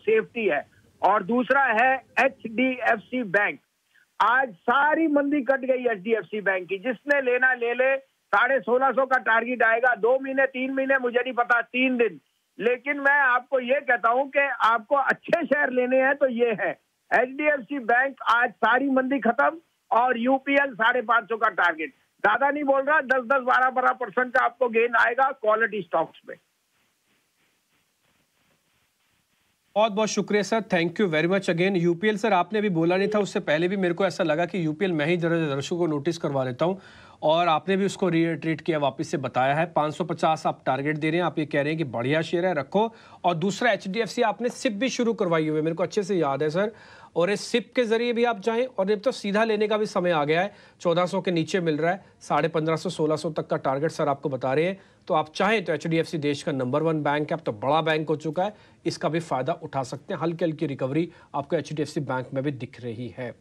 safety है और दूसरा है H D F C bank आज सारी मंदी कट गई H D F C bank की जिसने लेना ले ले साढ़े सोलह सौ का टारगेट आएगा दो महीने तीन महीने मुझे नहीं पता तीन दिन लेकिन मैं आपको ये कहता हूं कि आपको अच्छे शेयर लेने हैं तो ये है H D F C bank आज सारी मंदी खत्म और यूपीएल साढ़े पांच सौ का टारगेट ज्यादा नहीं बोल रहा दस दस बारह बारह परसेंट का आपको गेन आएगा क्वालिटी स्टॉक्स में बहुत बहुत शुक्रिया sir thank you very much again UPL sir आपने अभी बोला नहीं था उससे पहले भी मेरे को ऐसा लगा कि यूपीएल मैं ही जरा दर्शकों को नोटिस करवा लेता हूँ और आपने भी उसको रीट्रीट किया वापस से बताया है 550 आप टारगेट दे रहे हैं आप ये कह रहे हैं कि बढ़िया शेयर है रखो और दूसरा एच आपने सिप भी शुरू करवाई हुई है मेरे को अच्छे से याद है सर और इस सिप के जरिए भी आप जाएं और ये तो सीधा लेने का भी समय आ गया है 1400 के नीचे मिल रहा है साढ़े पंद्रह सोलह सौ तक का टारगेट सर आपको बता रहे हैं तो आप चाहें तो एच देश का नंबर वन बैंक है अब तो बड़ा बैंक हो चुका है इसका भी फ़ायदा उठा सकते हैं हल्की हल्की रिकवरी आपको एच बैंक में भी दिख रही है